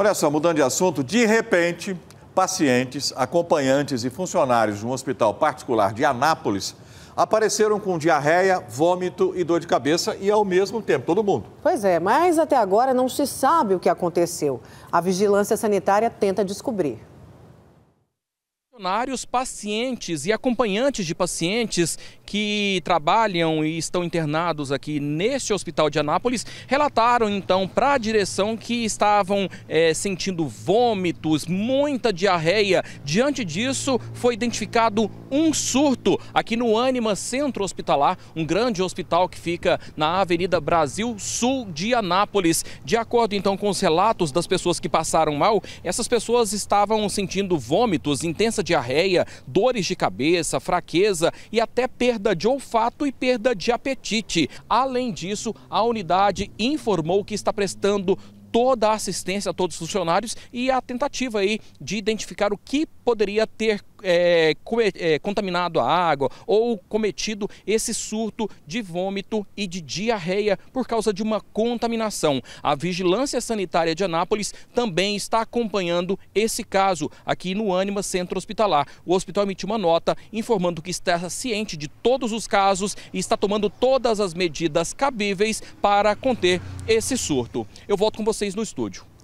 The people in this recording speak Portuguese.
Olha só, mudando de assunto, de repente, pacientes, acompanhantes e funcionários de um hospital particular de Anápolis apareceram com diarreia, vômito e dor de cabeça e ao mesmo tempo todo mundo. Pois é, mas até agora não se sabe o que aconteceu. A vigilância sanitária tenta descobrir. Funcionários, pacientes e acompanhantes de pacientes que trabalham e estão internados aqui neste hospital de Anápolis relataram então para a direção que estavam é, sentindo vômitos, muita diarreia. Diante disso, foi identificado um surto aqui no Anima Centro Hospitalar, um grande hospital que fica na Avenida Brasil Sul de Anápolis. De acordo então com os relatos das pessoas que passaram mal, essas pessoas estavam sentindo vômitos, intensa diarreia, dores de cabeça, fraqueza e até perda de olfato e perda de apetite. Além disso, a unidade informou que está prestando toda a assistência a todos os funcionários e a tentativa aí de identificar o que poderia ter é, é, contaminado a água ou cometido esse surto de vômito e de diarreia por causa de uma contaminação. A Vigilância Sanitária de Anápolis também está acompanhando esse caso aqui no Ânima Centro Hospitalar. O hospital emitiu uma nota informando que está ciente de todos os casos e está tomando todas as medidas cabíveis para conter esse surto. Eu volto com vocês no estúdio.